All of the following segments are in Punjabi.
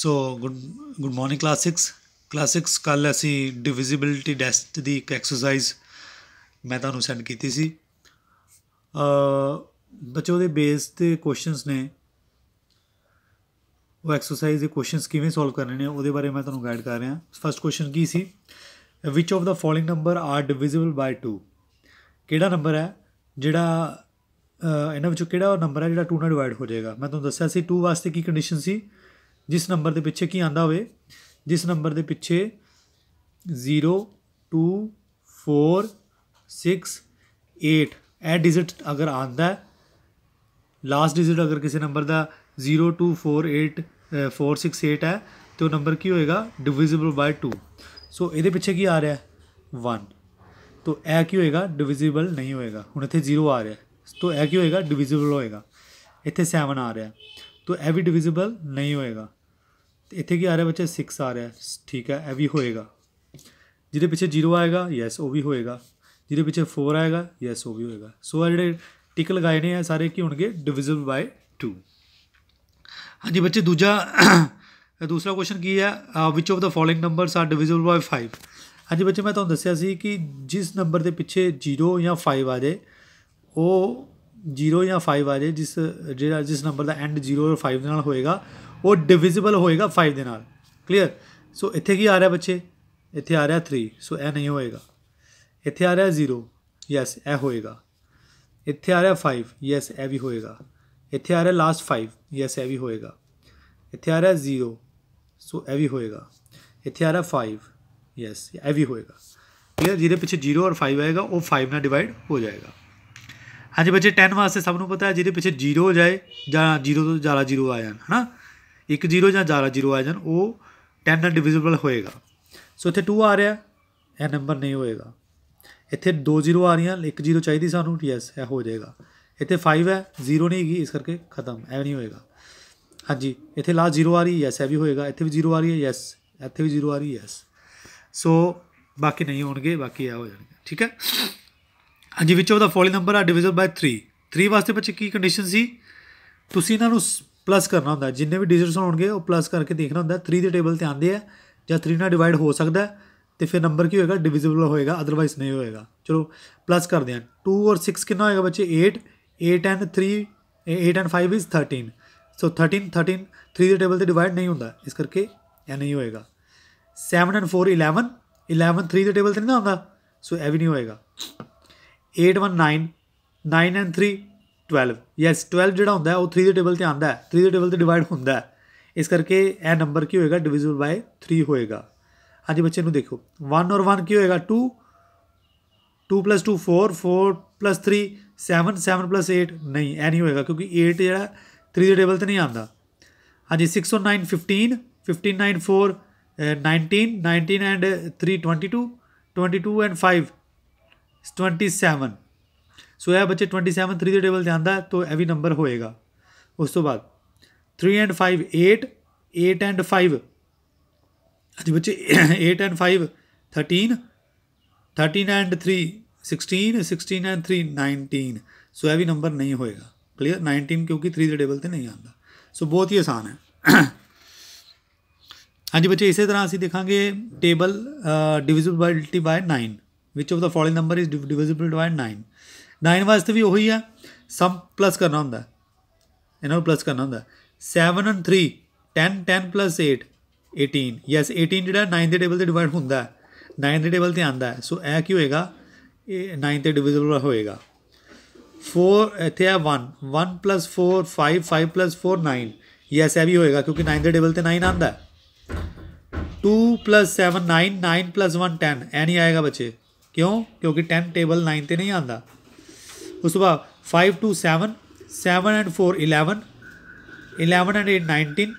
ਸੋ good good morning class 6 class 6 ਕੱਲ ਅਸੀਂ ਡਿਵਿਜ਼ਿਬਿਲਟੀ ਟੈਸਟ ਦੀ ਇੱਕ ਐਕਸਰਸਾਈਜ਼ ਮੈਂ ਤੁਹਾਨੂੰ ਸੈਂਡ ਕੀਤੀ ਸੀ ਅ ਬੱਚੋ ਦੇ ਬੇਸ ਤੇ ਕੁਐਸਚਨਸ ਨੇ ਉਹ ਐਕਸਰਸਾਈਜ਼ ਦੇ ਕੁਐਸਚਨਸ ਕਿਵੇਂ ਸੋਲਵ ਕਰਨੇ ਨੇ ਉਹਦੇ ਬਾਰੇ ਮੈਂ ਤੁਹਾਨੂੰ ਗਾਈਡ ਕਰ ਰਿਹਾ ਫਰਸਟ ਕੁਐਸਚਨ ਕੀ ਸੀ which of the following number are divisible by 2 ਕਿਹੜਾ ਨੰਬਰ ਹੈ ਜਿਹੜਾ ਇਹਨਾਂ ਵਿੱਚੋਂ ਕਿਹੜਾ ਨੰਬਰ ਹੈ ਜਿਹੜਾ 2 ਨਾਲ ਡਿਵਾਈਡ ਹੋ ਜਾਏਗਾ ਮੈਂ ਤੁਹਾਨੂੰ ਦੱਸਿਆ ਸੀ 2 ਵਾਸਤੇ ਕੀ ਕੰਡੀਸ਼ਨ ਸੀ ਜਿਸ ਨੰਬਰ ਦੇ ਪਿੱਛੇ ਕੀ ਆਂਦਾ ਹੋਵੇ ਜਿਸ ਨੰਬਰ ਦੇ ਪਿੱਛੇ 0 2 4 6 8 ਇਹ ਡਿਜਿਟ ਅਗਰ ਆਂਦਾ ਹੈ ਲਾਸਟ ਡਿਜਿਟ ਅਗਰ ਕਿਸੇ ਨੰਬਰ ਦਾ 0 2 4 4 8 6 8 ਹੈ ਤੇ ਉਹ ਨੰਬਰ ਕੀ ਹੋਏਗਾ ਡਿਵੀਜ਼ੀਬਲ ਬਾਈ 2 ਸੋ ਇਹਦੇ ਪਿੱਛੇ ਕੀ ਆ ਰਿਹਾ ਹੈ 1 ਤੋਂ ਇਹ ਕੀ ਹੋਏਗਾ ਡਿਵੀਜ਼ੀਬਲ ਨਹੀਂ ਹੋਏਗਾ ਹੁਣ ਇੱਥੇ 0 ਆ ਰਿਹਾ ਤੋਂ ਇਹ ਕੀ ਹੋਏਗਾ ਡਿਵੀਜ਼ੀਬਲ ਹੋਏਗਾ ਇੱਥੇ 7 ਆ ਰਿਹਾ ਤੋਂ ਇਹ ਵੀ ਡਿਵੀਜ਼ੀਬਲ ਨਹੀਂ ਹੋਏਗਾ ਤੇ ਇੱਥੇ ਕੀ ਆ ਰਿਹਾ ਬੱਚੇ 6 ਆ ਰਿਹਾ ਠੀਕ ਹੈ ਇਹ ਵੀ ਹੋਏਗਾ ਜਿਹਦੇ ਪਿੱਛੇ 0 ਆਏਗਾ ਯੈਸ ਉਹ ਵੀ ਹੋਏਗਾ ਜਿਹਦੇ ਪਿੱਛੇ 4 ਆਏਗਾ ਯੈਸ ਉਹ ਵੀ ਹੋਏਗਾ ਸੋ ਜਿਹੜੇ ਟਿਕ ਲਗਾਏ ਨੇ ਆ ਸਾਰੇ ਕੀ ਹੋਣਗੇ ਡਿਵੀਜ਼ਿਬਲ ਬਾਈ 2 ਹਾਂਜੀ ਬੱਚੇ ਦੂਜਾ ਦੂਸਰਾ ਕੁਐਸਚਨ ਕੀ ਹੈ which of the following numbers are divisible by 5 ਹਾਂਜੀ ਬੱਚੇ ਮੈਂ ਤੁਹਾਨੂੰ ਦੱਸਿਆ ਸੀ ਕਿ ਜਿਸ ਨੰਬਰ ਦੇ ਪਿੱਛੇ 0 ਜਾਂ 5 ਆ ਜਾਏ ਉਹ 0 ਜਾਂ 5 ਆ ਜਾਏ ਜਿਸ ਜਿਹੜਾ ਜਿਸ ਨੰਬਰ ਦਾ ਐਂਡ 0 ਔਰ 5 ਨਾਲ ਹੋਏਗਾ ਉਹ ਡਿਵੀਜ਼ੀਬਲ ਹੋਏਗਾ 5 ਦੇ ਨਾਲ ਕਲੀਅਰ ਸੋ ਇੱਥੇ ਕੀ ਆ ਰਿਹਾ ਬੱਚੇ ਇੱਥੇ ਆ ਰਿਹਾ 3 ਸੋ ਇਹ ਨਹੀਂ ਹੋਏਗਾ ਇੱਥੇ ਆ ਰਿਹਾ 0 ਯੈਸ ਇਹ ਹੋਏਗਾ ਇੱਥੇ ਆ ਰਿਹਾ 5 ਯੈਸ ਇਹ ਵੀ ਹੋਏਗਾ ਇੱਥੇ ਆ ਰਿਹਾ ਲਾਸਟ 5 ਯੈਸ ਇਹ ਵੀ ਹੋਏਗਾ ਇੱਥੇ ਆ ਰਿਹਾ 0 ਸੋ ਇਹ ਵੀ ਹੋਏਗਾ ਇੱਥੇ ਆ ਰਿਹਾ 5 ਯੈਸ ਇਹ ਵੀ ਹੋਏਗਾ ਕਲੀਅਰ ਜਿਹਦੇ ਪਿੱਛੇ 0 ਔਰ 5 ਆਏਗਾ ਉਹ 5 ਨਾਲ ਡਿਵਾਈਡ ਹੋ ਜਾਏਗਾ ਹਾਂਜੀ ਬੱਚੇ 10 ਵਾਸਤੇ ਸਭ ਨੂੰ ਪਤਾ ਹੈ ਜਿਹਦੇ ਪਿੱਛੇ 0 ਹੋ ਜਾਏ ਜਾਂ 0 ਤੋਂ ਜ਼ਿਆਦਾ 0 ਆ ਜਾਣ ਹਨਾ ਇੱਕ ਜ਼ੀਰੋ ਜਾਂ ਜ਼ਿਆਦਾ ਜ਼ੀਰੋ ਆ ਜਾਣ ਉਹ 10 ਨਾਲ ਡਿਵੀਜ਼ੀਬਲ ਹੋਏਗਾ ਸੋ ਇੱਥੇ 2 ਆ ਰਿਹਾ ਇਹ ਨੰਬਰ ਨਹੀਂ ਹੋਏਗਾ ਇੱਥੇ 2 ਜ਼ੀਰੋ ਆ ਰਹੀਆਂ ਇੱਕ ਜ਼ੀਰੋ ਚਾਹੀਦੀ ਸਾਨੂੰ ਯੈਸ ਇਹ ਹੋ ਜਾਏਗਾ ਇੱਥੇ 5 ਹੈ ਜ਼ੀਰੋ ਨਹੀਂ ਹੈਗੀ ਇਸ ਕਰਕੇ ਖਤਮ ਐ ਨਹੀਂ ਹੋਏਗਾ ਹਾਂਜੀ ਇੱਥੇ ਲਾਸਟ ਜ਼ੀਰੋ ਆ ਰਹੀ ਹੈ ਯੈਸ ਇਹ ਵੀ ਹੋਏਗਾ ਇੱਥੇ ਵੀ ਜ਼ੀਰੋ ਆ ਰਹੀ ਹੈ ਯੈਸ ਇੱਥੇ ਵੀ ਜ਼ੀਰੋ ਆ ਰਹੀ ਹੈ ਯੈਸ ਸੋ ਬਾਕੀ ਨਹੀਂ ਹੋਣਗੇ ਬਾਕੀ ਇਹ ਹੋ ਜਾਣਗੇ ਠੀਕ ਹੈ ਹਾਂਜੀ which of the number are division by 3 3 ਵਾਸਤੇ ਬੱਚੇ ਕੀ ਕੰਡੀਸ਼ਨ ਸੀ ਤੁਸੀਂ ਇਹਨਾਂ ਨੂੰ ਪਲੱਸ ਕਰਨਾ ਹੁੰਦਾ ਜਿੰਨੇ ਵੀ ਡਿਜਿਟਸ ਹੋਣਗੇ ਉਹ ਪਲੱਸ ਕਰਕੇ ਦੇਖਣਾ ਹੁੰਦਾ 3 ਦੇ ਟੇਬਲ ਤੇ ਆਂਦੇ ਆ ਜਾਂ 3 ਨਾਲ ਡਿਵਾਈਡ ਹੋ ਸਕਦਾ ਤੇ ਫਿਰ ਨੰਬਰ ਕੀ ਹੋਏਗਾ ਡਿਵੀਜ਼ੀਬਲ ਹੋਏਗਾ ਅਦਰਵਾਈਜ਼ ਨਹੀਂ ਹੋਏਗਾ ਚਲੋ ਪਲੱਸ ਕਰਦੇ ਆ 2 ਔਰ 6 ਕਿੰਨਾ ਹੋਏਗਾ ਬੱਚੇ 8 8 ਐਂਡ 3 8 ਐਂਡ 5 ਇਜ਼ 13 ਸੋ 13 13 3 ਦੇ ਟੇਬਲ ਤੇ ਡਿਵਾਈਡ ਨਹੀਂ ਹੁੰਦਾ ਇਸ ਕਰਕੇ ਇਹ ਨਹੀਂ ਹੋਏਗਾ 7 ਐਂਡ 4 11 11 3 ਦੇ ਟੇਬਲ ਤੇ ਨਹੀਂ ਆਉਂਦਾ ਸੋ ਇਹ ਵੀ ਨਹੀਂ ਹੋਏਗਾ 8 1 9 9 ਐਂਡ 3 ट्वैल्व यस ट्वैल्व जो हूँ वो थ्री के टेबल से आता है थ्री के टेबल से डिवाइड हों इस करके नंबर की होएगा डिविजल बाय थ्री होएगा हाँ जी बच्चे देखो वन और वन की होएगा two two plus two four four plus three seven seven plus eight नहीं ए नहीं होएगा क्योंकि एट जरा थ्री के टेबल तो नहीं आता हाँ जी सिक्स और nine fifteen fifteen nine four nineteen nineteen and three twenty two twenty two and five twenty seven so ਇਹ ਬੱਚੇ 27 3 ਦੇ ਟੇਬਲ ਜਾਂਦਾ ਆਂਦਾ ਤਾਂ ਇਹ ਵੀ ਨੰਬਰ ਹੋਏਗਾ ਉਸ ਤੋਂ ਬਾਅਦ 3 ਐਂਡ 5 8 8 ਐਂਡ 5 ਅਜੀ ਬੱਚੇ 8 ਐਂਡ 5 13 13 ਐਂਡ 3 16 16 ਐਂਡ 3 19 ਸੋ ਇਹ ਵੀ ਨੰਬਰ ਨਹੀਂ ਹੋਏਗਾ ਕਲੀਅਰ 19 ਕਿਉਂਕਿ 3 ਦੇ ਟੇਬਲ ਤੇ ਨਹੀਂ ਆਂਦਾ ਸੋ ਬਹੁਤ ਹੀ ਆਸਾਨ ਹੈ ਹਾਂਜੀ ਬੱਚੇ ਇਸੇ ਤਰ੍ਹਾਂ ਅਸੀਂ ਦੇਖਾਂਗੇ table divisibility by 9 which of the following number is divisible by 9 9 ਵਾਸਤੇ ਵੀ ਉਹੀ ਆ ਸਮ ਪਲੱਸ ਕਰਨਾ ਹੁੰਦਾ ਇਹਨਾਂ ਨੂੰ ਪਲੱਸ ਕਰਨਾ ਹੁੰਦਾ 7 ਐਂਡ 3 10 10 8 18 ਯੈਸ 18 ਜਿਹੜਾ 9 ਦੇ ਟੇਬਲ ਤੇ ਡਿਵਾਈਡ ਹੁੰਦਾ 9 ਦੇ ਟੇਬਲ ਤੇ ਆਂਦਾ ਸੋ ਇਹ ਕੀ ਹੋਏਗਾ ਇਹ 9 ਤੇ ਡਿਵੀਜ਼ੀਬਲ ਹੋਏਗਾ 4 ਇੱਥੇ ਆ 1 1 4 5 5 4 9 ਯੈਸ ਇਹ ਵੀ ਹੋਏਗਾ ਕਿਉਂਕਿ 9 ਦੇ ਟੇਬਲ ਤੇ 9 ਆਂਦਾ 2 7 9 9 1 10 ਐ ਨਹੀਂ ਆਏਗਾ ਬੱਚੇ ਕਿਉਂ ਕਿਉਂਕਿ 10 ਟੇਬਲ 9 ਤੇ ਨਹੀਂ ਆਂਦਾ ਉਸ ਤੋਂ ਬਾਅਦ 5 2 7 7 ਐਂਡ 4 11 11 ਐਂਡ 8 19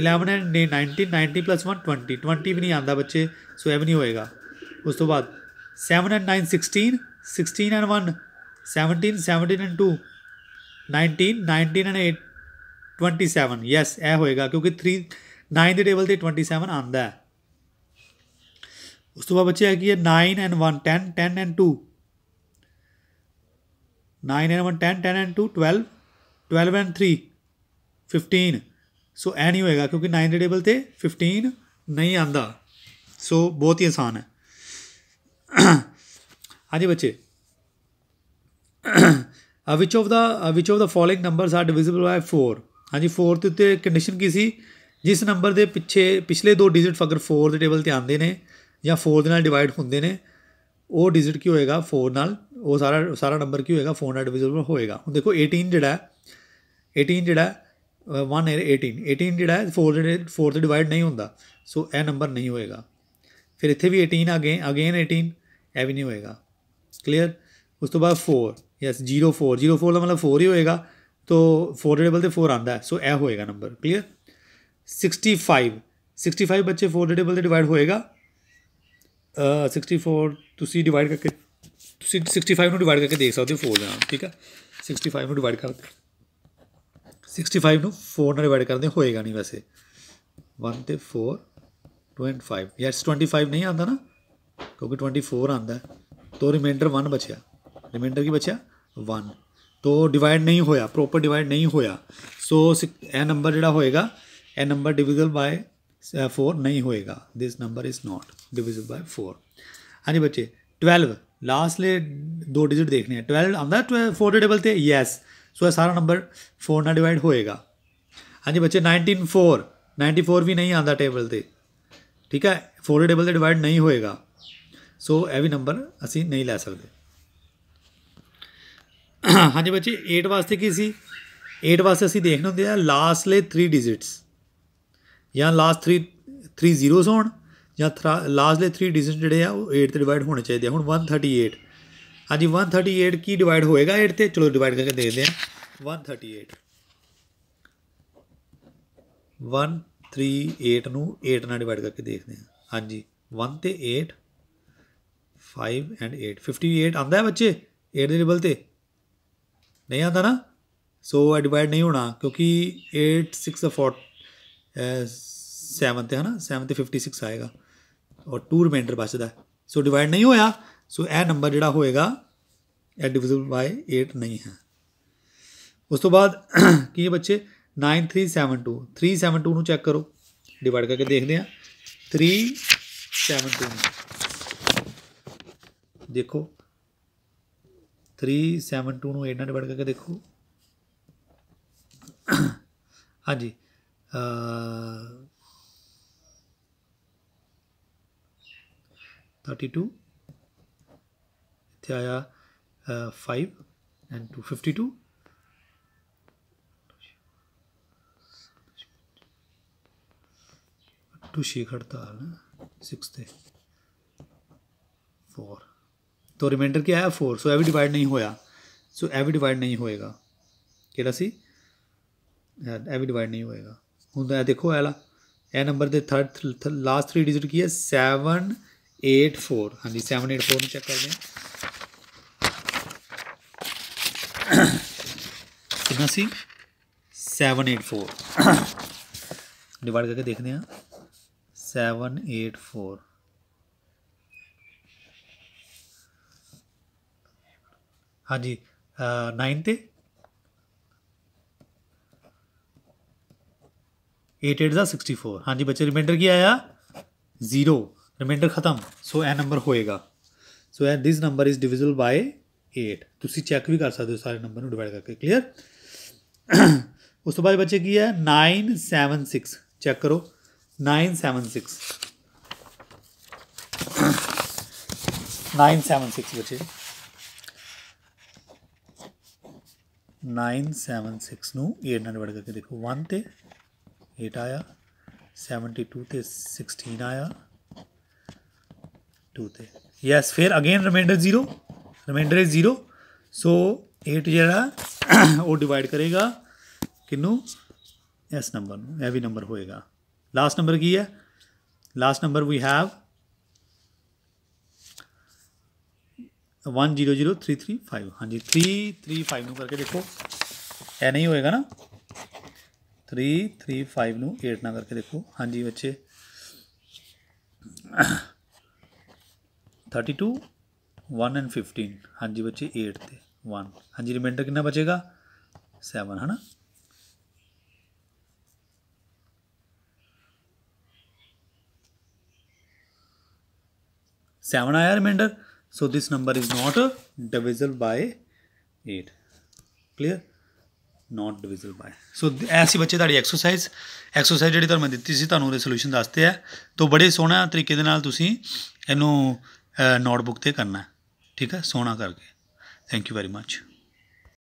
11 ਐਂਡ 19 90 ਪਲੱਸ 1 20 20 ਵੀ ਨਹੀਂ ਆਂਦਾ ਬੱਚੇ ਸੋ ਐਵੇਂ ਨਹੀਂ ਹੋਏਗਾ ਉਸ ਤੋਂ ਬਾਅਦ 7 and 9 16 16 and 1 17 17 and 2 19 19 and 8 27 yes ਇਹ ਹੋਏਗਾ ਕਿਉਂਕਿ 3 9 ਦੇ ਟੇਬਲ ਤੇ 27 ਆਂਦਾ ਹੈ ਉਸ ਤੋਂ ਬਾਅਦ ਬੱਚੇ ਆ ਕੀ ਹੈ 9 and 1 10 10 and 2 9 and 1 10 10 and 2 12 12 and 3 15 so ਐ ਨਹੀਂ ਹੋਏਗਾ ਕਿਉਂਕਿ 9 ਦੇ ਟੇਬਲ ਤੇ 15 ਨਹੀਂ ਆਂਦਾ ਸੋ ਬਹੁਤ ਹੀ ਆਸਾਨ ਹੈ ਹਾਂਜੀ ਬੱਚੇ which of the which of the following numbers are divisible by 4 ਹਾਂਜੀ 4 ਤੇ ਉੱਤੇ ਕੰਡੀਸ਼ਨ ਕੀ ਸੀ ਜਿਸ ਨੰਬਰ ਦੇ ਪਿੱਛੇ ਪਿਛਲੇ ਦੋ ਡਿਜਿਟ ਫਗਰ 4 ਦੇ ਟੇਬਲ ਤੇ ਆਉਂਦੇ ਨੇ ਜਾਂ 4 ਦੇ ਨਾਲ ਡਿਵਾਈਡ ਹੁੰਦੇ ਨੇ ਉਹ ਡਿਜਿਟ ਕੀ ਹੋਏਗਾ 4 ਨਾਲ ਉਹ ਸਾਰਾ ਸਾਰਾ ਨੰਬਰ ਕੀ ਹੋਏਗਾ 4 ਨਾਲ ਡਿਵੀਜ਼ੀਬਲ ਹੋਏਗਾ ਹੁਣ ਦੇਖੋ 18 ਜਿਹੜਾ 18 ਜਿਹੜਾ 1 18 18 ਜਿਹੜਾ 4 ਦੇ 4 ਤੋਂ ਡਿਵਾਈਡ ਨਹੀਂ ਹੁੰਦਾ ਸੋ ਇਹ ਨੰਬਰ ਨਹੀਂ ਹੋਏਗਾ ਫਿਰ ਇੱਥੇ ਵੀ 18 ਗਏ ਅਗੇਨ 18 ਇਹ ਵੀ ਨਹੀਂ ਹੋਏਗਾ ਕਲੀਅਰ ਉਸ ਤੋਂ ਬਾਅਦ 4 ਯੈਸ 04 04 ਦਾ ਮਤਲਬ 4 ਹੀ ਹੋਏਗਾ ਤੋ 4 ਡੇਬਲ ਤੇ 4 ਆਂਦਾ ਸੋ ਇਹ ਹੋਏਗਾ ਨੰਬਰ ਕਲੀਅਰ 65 65 ਬੱਚੇ 4 ਡੇਬਲ ਤੇ ਡਿਵਾਈਡ ਹੋਏਗਾ 64 ਤੁਸੀਂ ਡਿਵਾਈਡ ਕਰਕੇ ਤੁਸੀਂ 65 ਨੂੰ ਡਿਵਾਈਡ ਕਰਕੇ ਦੇਖ ਸਕਦੇ ਹੋ 4 ਨਾਲ ਠੀਕ ਆ 65 ਨੂੰ ਡਿਵਾਈਡ ਕਰਕੇ 65 ਨੂੰ 4 ਨਾਲ ਡਿਵਾਈਡ ਕਰਦੇ ਹੋਏਗਾ ਨਹੀਂ ਵੈਸੇ 1 ਤੇ 4 25 ਯੈਸ 25 ਨਹੀਂ ਆਂਦਾ ਨਾ ਕਿਉਂਕਿ 24 ਆਂਦਾ ਤੋ ਰਿਮਾਈਂਡਰ 1 ਬਚਿਆ ਰਿਮਾਈਂਡਰ ਕੀ ਬਚਿਆ 1 ਤੋ ਡਿਵਾਈਡ ਨਹੀਂ ਹੋਇਆ ਪ੍ਰੋਪਰ ਡਿਵਾਈਡ ਨਹੀਂ ਹੋਇਆ ਸੋ ਇਹ ਨੰਬਰ ਜਿਹੜਾ ਹੋਏਗਾ ਇਹ ਨੰਬਰ ਡਿਵੀਜ਼ਨ ਬਾਈ 4 ਨਹੀਂ ਹੋਏਗਾ this number is not divisible by 4 ਹਾਂਜੀ ਬੱਚੇ 12 ਲਾਸਟਲੇ ਦੋ ਡਿਜਿਟ ਦੇਖਨੇ ਆ 12 ਆਉਂਦਾ 4 ਦੇ ਟੇਬਲ ਤੇ ਯੈਸ ਸੋ ਇਹ ਸਾਰਾ ਨੰਬਰ 4 ਨਾਲ ਡਿਵਾਈਡ ਹੋਏਗਾ ਹਾਂਜੀ ਬੱਚੇ 194 94 ਵੀ ਨਹੀਂ ਆਂਦਾ ਟੇਬਲ ਤੇ ਠੀਕ ਹੈ 4 ਦੇ ਟੇਬਲ ਤੇ ਡਿਵਾਈਡ ਨਹੀਂ ਹੋਏਗਾ ਸੋ ਇਹ ਵੀ ਨੰਬਰ ਅਸੀਂ ਨਹੀਂ ਲੈ ਸਕਦੇ ਹਾਂਜੀ ਬੱਚੇ 8 ਵਾਸਤੇ ਕੀ ਸੀ 8 ਵਾਸਤੇ ਅਸੀਂ ਦੇਖਣ ਹੁੰਦੇ ਆ ਲਾਸਟਲੇ 3 ਡਿਜਿਟਸ ਜਾਂ ਲਾਸਟ 3 3 ਜ਼ੀਰੋਸ ਹੋਣ ਜਾਂ ਲਾਸਟਲੇ 3 ਡਿਜਿਟ ਜਿਹੜੇ ਆ ਉਹ 8 ਤੇ ਡਿਵਾਈਡ ਹੋਣੇ ਚਾਹੀਦੇ ਹੁਣ 138 ਹਾਂਜੀ 138 ਕੀ ਡਿਵਾਈਡ ਹੋਏਗਾ 8 ਤੇ ਚਲੋ ਡਿਵਾਈਡ ਕਰਕੇ ਦੇਖਦੇ ਆ 138 138 ਨੂੰ 8 ਨਾਲ ਡਿਵਾਈਡ ਕਰਕੇ ਦੇਖਦੇ ਹਾਂ ਹਾਂਜੀ 1 ਤੇ 8 5 ਐਂਡ 8 58 ਆਂਦਾ ਹੈ ਬੱਚੇ 8 ਦੇ ਲੈਵਲ ਤੇ ਨਹੀਂ ਆਂਦਾ ਨਾ ਸੋ ਡਿਵਾਈਡ ਨਹੀਂ ਹੋਣਾ ਕਿਉਂਕਿ 8 6 ਆ 7 ਤੇ ਹਨਾ 7 ਤੇ 56 ਆਏਗਾ ਔਰ 2 ਰਿਮਾਈਂਡਰ ਬਚਦਾ ਸੋ ਡਿਵਾਈਡ ਨਹੀਂ ਹੋਇਆ ਸੋ ਇਹ ਨੰਬਰ ਜਿਹੜਾ ਹੋਏਗਾ ਇਹ ਡਿਵੀਜ਼ਨ ਬਾਈ 8 ਨਹੀਂ ਹੈ ਉਸ ਤੋਂ ਬਾਅਦ ਕੀ ਹੈ ਬੱਚੇ 9372 372 ਨੂੰ ਚੈੱਕ ਕਰੋ ਡਿਵਾਈਡ ਕਰਕੇ ਦੇਖਦੇ ਆ 372 ਨੂੰ ਦੇਖੋ 372 ਨੂੰ 8 ਨਾਲ ਡਿਵਾਈਡ ਕਰਕੇ ਦੇਖੋ ਹਾਂਜੀ 32 ਇੱਥੇ ਆਇਆ 5 ਐਂਡ 252 ਟੂ ਸ਼ੇਖ ਹੜਤਾਲ 6 ਤੇ 4 तो रिमाइंडर क्या है फोर सो एवी डिवाइड नहीं होया सो so, एवी डिवाइड नहीं होएगा केड़ा सी एवी डिवाइड नहीं होएगा ਹੁੰਦਾ ਹੈ ਦੇਖੋ ਐਲਾ ਇਹ ਨੰਬਰ ਦੇ ਥਰਡ ਲਾਸਟ 3 ਡਿਜਿਟ ਕੀ ਹੈ 784 ਹਾਂਜੀ 784 ਨੂੰ ਚੈੱਕ ਕਰਦੇ ਹਾਂ ਕਿੰਨਾ ਸੀ 784 ਡਿਵਾਈਡ ਕਰਕੇ ਦੇਖਦੇ ਹਾਂ 784 ਹਾਂਜੀ 9 ਤੇ 8 8 ਦਾ 64 ਹਾਂਜੀ ਬੱਚੇ ਰਿਮਾਈਂਡਰ ਕੀ ਆਇਆ 0 ਰਿਮਾਈਂਡਰ ਖਤਮ ਸੋ ਇਹ ਨੰਬਰ ਹੋਏਗਾ ਸੋ ਇਹ this number is divisible by 8 ਤੁਸੀਂ ਚੈੱਕ ਵੀ ਕਰ ਸਕਦੇ ਹੋ ਸਾਰੇ ਨੰਬਰ ਨੂੰ ਡਿਵਾਈਡ ਕਰਕੇ ਕਲੀਅਰ ਉਸ ਤੋਂ ਬਾਅਦ ਬੱਚੇ ਕੀ ਹੈ 976 ਚੈੱਕ ਕਰੋ 976 976 ਬੱਚੇ 976 ਨੂੰ 8 ਨਾਲ ਵੜ ਕਰਕੇ ਦੇਖੋ 1 ਤੇ एट आया सेवेंटी टू थे सिक्सटीन आया टू थे यस फिर again reminder zero reminder is zero so eight जरा वो डिवाइड करेगा किनू एस नंबर यह भी नंबर होएगा लास्ट नंबर की है last number we have one zero zero three three five हाँ जी थ्री थ्री फाइव करके देखो ए नहीं होएगा ना 3 3 5 ਨੂੰ 8 ਨਾਲ ਕਰਕੇ ਦੇਖੋ ਹਾਂਜੀ ਬੱਚੇ 32 1 ਐਂਡ 15 ਹਾਂਜੀ ਬੱਚੇ 8 ਤੇ 1 ਹਾਂਜੀ ਰਿਮਾਈਂਡਰ ਕਿੰਨਾ ਬਚੇਗਾ 7 ਹਨਾ seven aaya remainder so this number is not divisible by 8 clear ਨਾਟ ਡਿਵੀਜ਼ਲ ਬਾਈ ਸੋ ਐਸੀ ਬੱਚੇ ਤੁਹਾਡੀ ਐਕਸਰਸਾਈਜ਼ ਐਕਸਰਸਾਈਜ਼ ਜਿਹੜੀ ਤੁਹਾਨੂੰ ਮੈਂ ਦਿੱਤੀ ਸੀ ਤੁਹਾਨੂੰ ਉਹਦੇ ਸੋਲੂਸ਼ਨ ਦੱਸਤੇ ਆ ਤੋਂ ਬੜੇ ਸੋਹਣਾ ਤਰੀਕੇ ਦੇ ਨਾਲ ਤੁਸੀਂ ਇਹਨੂੰ ਨੋਟਬੁੱਕ ਤੇ ਕਰਨਾ ਠੀਕ ਹੈ ਸੋਹਣਾ ਕਰਕੇ ਥੈਂਕ ਯੂ ਵੈਰੀ ਮੱਚ